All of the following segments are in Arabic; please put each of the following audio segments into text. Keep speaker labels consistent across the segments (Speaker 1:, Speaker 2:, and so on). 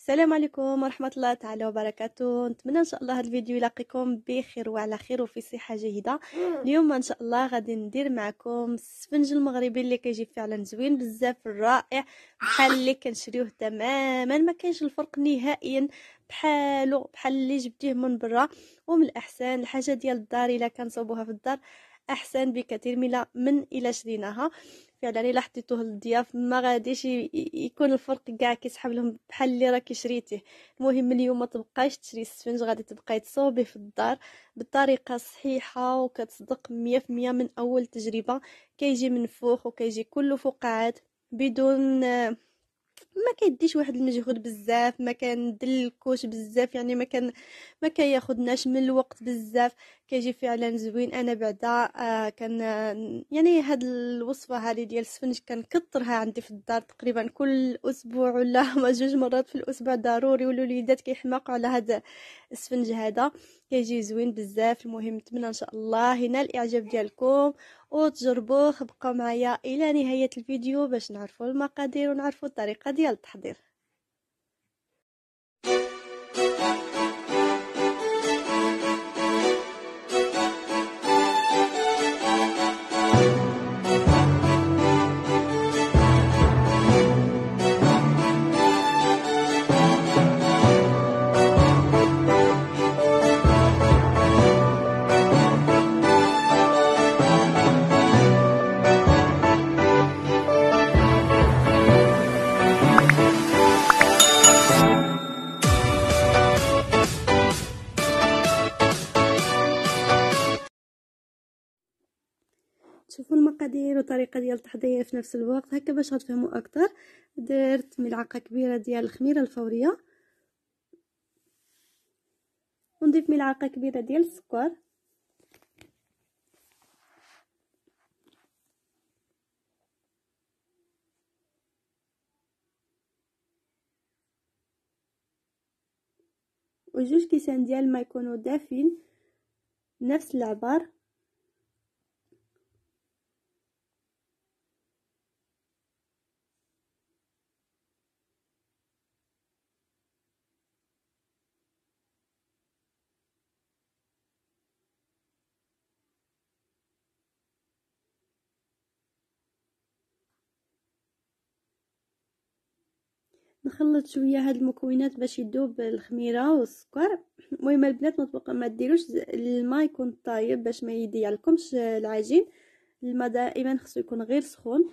Speaker 1: السلام عليكم ورحمة الله تعالى وبركاته نتمنى إن شاء الله هذا الفيديو يلاقيكم بخير وعلى خير وفي صحة جيدة اليوم إن شاء الله غادي ندير معكم السفنج المغربي اللي كيجي فعلا زوين بزاف رائع بحال اللي كنشريوه تماما ما كانش الفرق نهائيا بحالو بحال اللي جبتيه من برا ومن الأحسن الحاجة ديال الدار إلا كنصوبوها في الدار احسن بكثير من من الى شريناها فعلا الا حطيتوه للضياف ما غاديش يكون الفرق كاع كيسحب لهم بحال اللي راكي شريتيه المهم اليوم ما تبقايش تشري السفنج غادي تبقاي تصوبيه في الدار بطريقه صحيحه وكتصدق 100% من اول تجربه كيجي منفوخ وكيجي كله فقاعات بدون ما كيديش واحد المجهود بزاف ما كندلكوش بزاف يعني ما كان ما كياخذناش من الوقت بزاف كيجي فعلا زوين انا بعدا آه كان يعني هاد الوصفه هذه ديال السفنج كنكثرها عندي في الدار تقريبا كل اسبوع ولا جوج مرات في الاسبوع ضروري والوليدات كيحماقوا على هذا السفنج هذا كيجي زوين بزاف المهم نتمنى ان شاء الله ينال الاعجاب ديالكم وتجربوه بقاو معايا الى نهايه الفيديو باش نعرفوا المقادير ونعرفوا الطريقه ديال التحضير التحضير وطريقه ديال التحضير في نفس الوقت هكا باش غتفهموا اكثر درت ملعقه كبيره ديال الخميره الفوريه ونضيف ملعقه كبيره ديال السكر وجوج كيسان ديال ما يكونوا دافين نفس العبار نخلط شويه هاد المكونات باش يذوب الخميره والسكر المهم البنات مطبق ما ديروش الماء يكون طايب باش ما يضيعلكمش العجين الماء دائما خصو يكون غير سخون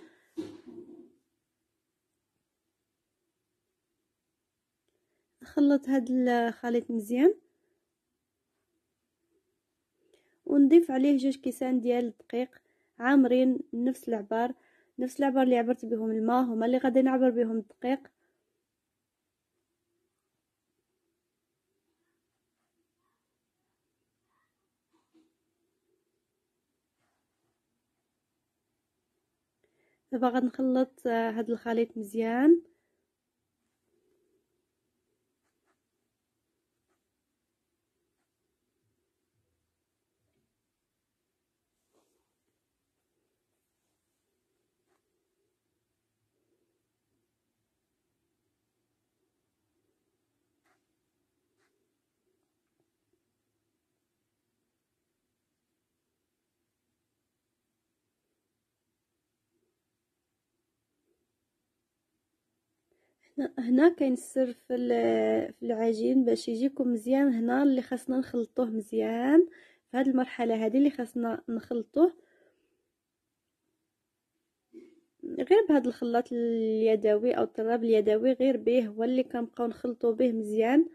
Speaker 1: نخلط هاد الخليط مزيان ونضيف عليه جوج كيسان ديال الدقيق عامرين نفس العبار نفس العبار اللي عبرت بهم الماء هما اللي غادي نعبر بهم الدقيق دابا غنخلط آه، هاد الخليط مزيان هنا كاين السر في في العجين باش يجيكم مزيان هنا اللي خاصنا نخلطوه مزيان في هذه المرحله هذه اللي خاصنا نخلطوه غير بهذا الخلاط اليدوي او الطراب اليدوي غير به هو اللي كنبقاو نخلطو به مزيان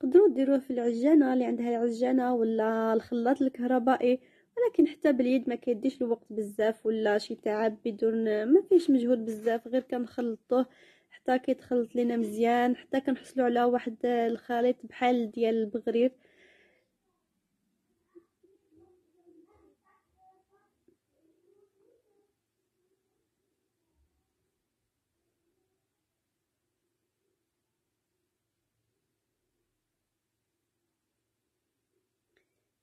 Speaker 1: تقدروا ديروه في العجانه اللي عندها العجانه ولا الخلاط الكهربائي ولكن حتى باليد ما كيديش الوقت بزاف ولا شي تعب بدون ما فيش مجهود بزاف غير كنخلطوه حتى كيتخلط لينا مزيان حتى كنحصلوا على واحد الخليط بحال ديال البغرير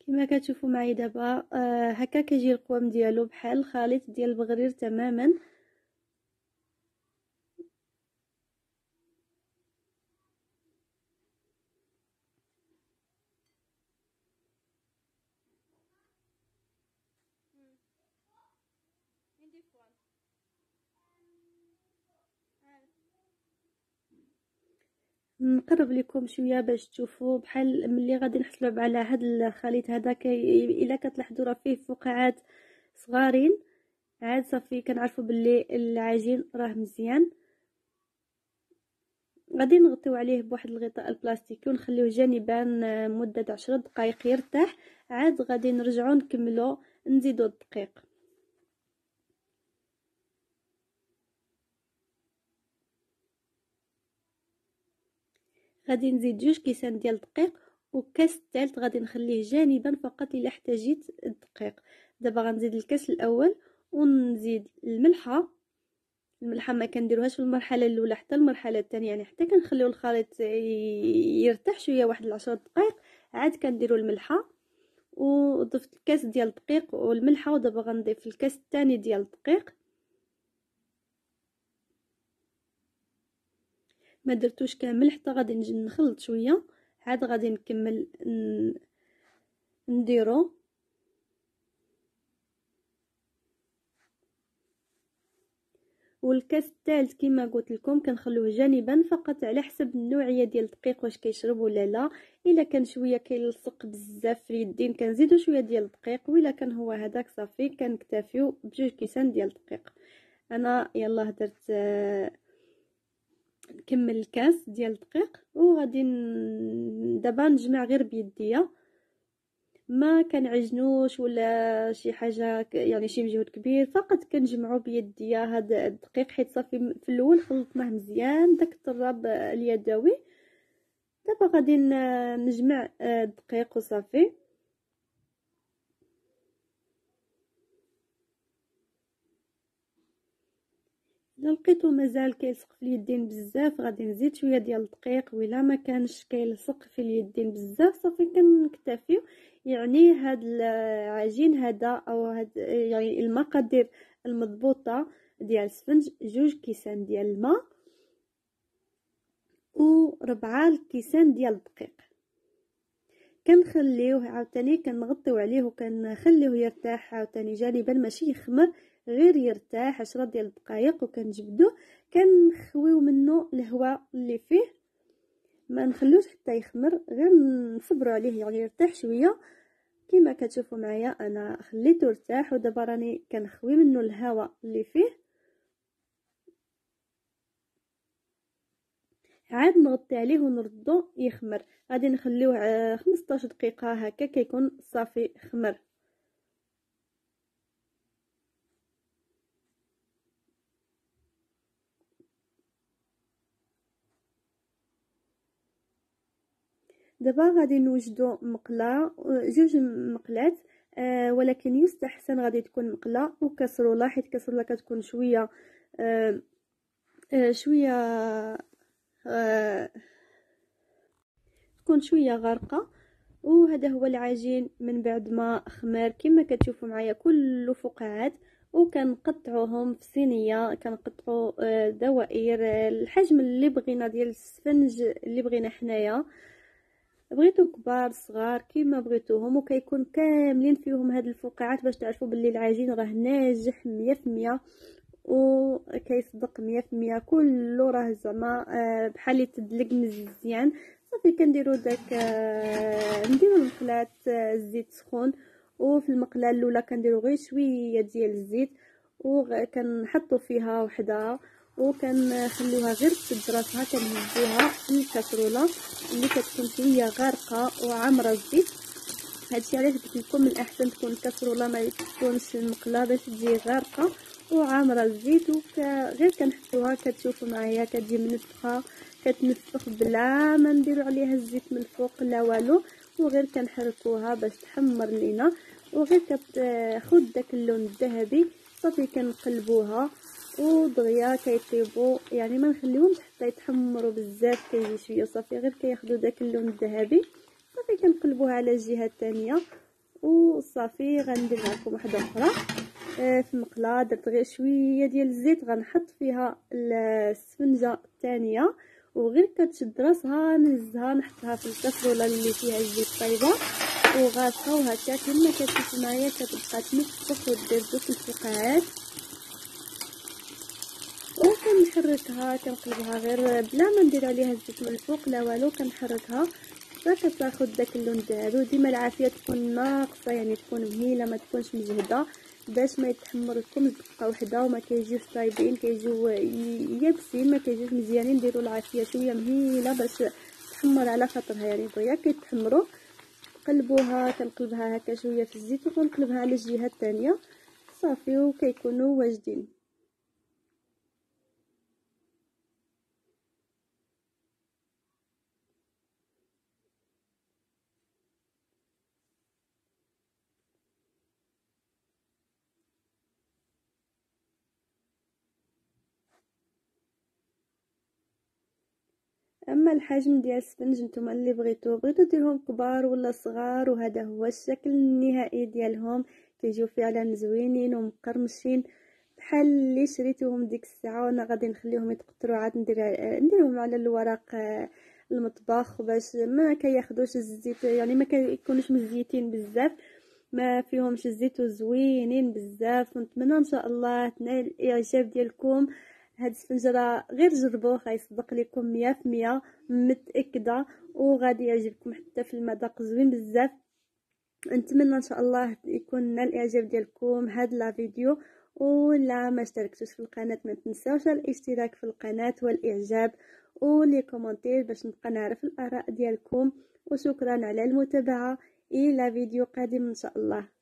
Speaker 1: كما كتشوفوا معي دابا آه، هكا كيجي القوام ديالو بحال الخليط ديال البغرير تماما نقرب لكم شويه باش تشوفوا بحال ملي غادي نحصلوا على هذا الخليط هذا كي الا كتلاحظوا راه فيه فقاعات صغارين عاد صافي كنعرفوا باللي العجين راه مزيان غادي نغطيو عليه بواحد الغطاء البلاستيكي ونخليوه جانبا آه، مده عشرة دقائق يرتاح عاد غادي نرجعو نكملو نزيدو الدقيق غادي نزيد جوج كيسان ديال الدقيق وكاس الثالث غادي نخليه جانبا فقط الا احتاجيت الدقيق دابا غنزيد الكاس الاول ونزيد الملحه الملحه ما كنديروهاش في المرحله الاولى حتى المرحله الثانيه يعني حتى كنخليو الخليط يرتاح شويه واحد العشر دقائق عاد كنديروا الملحه وضفت الكاس ديال الدقيق والملحه ودابا غنضيف الكاس الثاني ديال الدقيق ما درتوش كامل حتى غادي نجي نخلط شويه عاد غادي نكمل نديرو والكاس الثالث كما قلت لكم كنخلوه جانبا فقط على حسب النوعيه ديال الدقيق واش كيشرب ولا لا الا كان شويه كيلصق بزاف في اليدين كنزيدو شويه ديال الدقيق الا كان هو هذاك صافي كنكتافيو بجوج كيسان ديال الدقيق انا يلاه درت آه نكمل الكاس ديال الدقيق وغادي دابا نجمع غير بيديا ما كنعجنوش ولا شي حاجه يعني شي مجهود كبير فقط كنجمعو بيديا هاد الدقيق حيت صافي في الاول خلطناه مزيان داك التراب اليدوي دابا غادي نجمع آه، الدقيق وصافي الا لقيتو مازال كيلصق في اليدين بزاف غادي نزيد شويه ديال الدقيق الا ما كانش كيلصق في اليدين بزاف صافي كنكتفيو يعني هاد العجين هذا او هاد يعني المقادير المضبوطه ديال السفنج جوج كيسان ديال الماء وربعة الكيسان ديال الدقيق كنخليوه عاوتاني كنغطيو عليه وكنخليوه يرتاح عاوتاني جانبا ماشي يخمر غير يرتاح عشرة ديال الدقائق وكنجبدو كنخويو منه الهواء اللي فيه ما نخلوش حتى يخمر غير نصبروا عليه يعني يرتاح شويه كما كتشوفوا معايا انا خليته يرتاح ودابا راني كنخوي منه الهواء اللي فيه عاد نغطي عليه ونردو يخمر غادي نخليوه 15 آه، دقيقه هكا كيكون صافي خمر دابا غادي نوجدو مقله جوج مقلات آه ولكن يستحسن غادي تكون مقله وكسروله حيت كسروله كتكون شويه آه, آه، شويه آه تكون شويه غرقة وهذا هو العجين من بعد ما خمر كما كتشوفوا معايا كل فقاعات وكنقطعوهم في صينيه كنقطعوا آه، دوائر آه، الحجم اللي بغينا ديال السفنج اللي بغينا حنايا بغيتو كبار صغار كيما بغيتوهم وكيكون كاملين فيهم هاد الفقاعات باش تعرفوا باللي العجين راه ناجح مية في مية وكيصدق مية كله راه زعما آه، بحال اللي تدلق مزيان صافي كنديرو داك آه، نديرو المقلاة آه، الزيت سخون وفي المقله الاولى كنديرو غير شويه ديال الزيت وكنحطو فيها وحده وكنخليوها غير تسد راسها كنهزوها في الكاسروله اللي كتكون شويه غارقه وعامره الزيت هادشي علاش قلت لكم من الاحسن تكون الكاسروله ما تكونش مقله باش تجي غارقه وعامره الزيت وغير كنحطوها كتشوفوا معايا كتجي منفخه كتنفخ بلا ما نديرو عليها الزيت من الفوق لا والو وغير كنحركوها باش تحمر لينا وغير كتاخذ داك اللون الذهبي صافي كنقلبوها ودغيا كيطيبوا يعني ما نخليهمش حتى يتحمروا بزاف كيجي شويه صافي غير كياخذوا داك اللون الذهبي صافي كنقلبوها على الجهه الثانيه وصافي غندير لكم وحده اخرى آه، في المقله درت غير شويه ديال الزيت غنحط فيها السفنجه الثانيه وغير كتشد راسها نهزها نحطها في الكاسروله اللي فيها الزيت طايبه وغاسها وهكا كما كتشوف معايا كتبقى تنفخ ودير دوك الفقاعات كنحركها كنقلبها غير بلا ما ندير عليها الزيت من الفوق لا والو كنحركها باش تاخذ داك اللون ديالو ديما العافيه تكون ناقصه يعني تكون مهيله ما تكونش مجهده باش ما يتحمر لكم وحده وما كيجيوش طايبين كيجيو يابسين ما كيجيوش مزيانين ديروا العافيه شويه مهيله باش تحمر على خاطرها يعني دغيا كيتحمروا قلبوها كنقلبها هكا شويه في الزيت ونقلبها على الجهه الثانيه صافي وكيكونوا واجدين اما الحجم ديال السفنج نتوما اللي بغيتو بغيتو ديرهم كبار ولا صغار وهذا هو الشكل النهائي ديالهم كيجيو فعلا زوينين ومقرمشين بحال اللي شريتوهم ديك الساعه وانا غادي نخليهم يتقطروا عاد ندير نديرهم على الورق آه، المطبخ باش ما كياخذوش الزيت يعني ما كيكونوش مزيتين بزاف ما فيهمش الزيت وزوينين بزاف نتمنى ان شاء الله تنال الاعجاب ديالكم هاد السفنجره غير جربوه غيصدق لكم مية متاكده وغادي يعجبكم حتى في المذاق زوين بزاف نتمنى ان شاء الله يكون نال الاعجاب ديالكم هاد لا فيديو ولا ما اشتركتوش في القناه ما تنساوش الاشتراك في القناه والاعجاب ولي كومونتير باش نبقى نعرف الاراء ديالكم وشكرا على المتابعه الى فيديو قادم ان شاء الله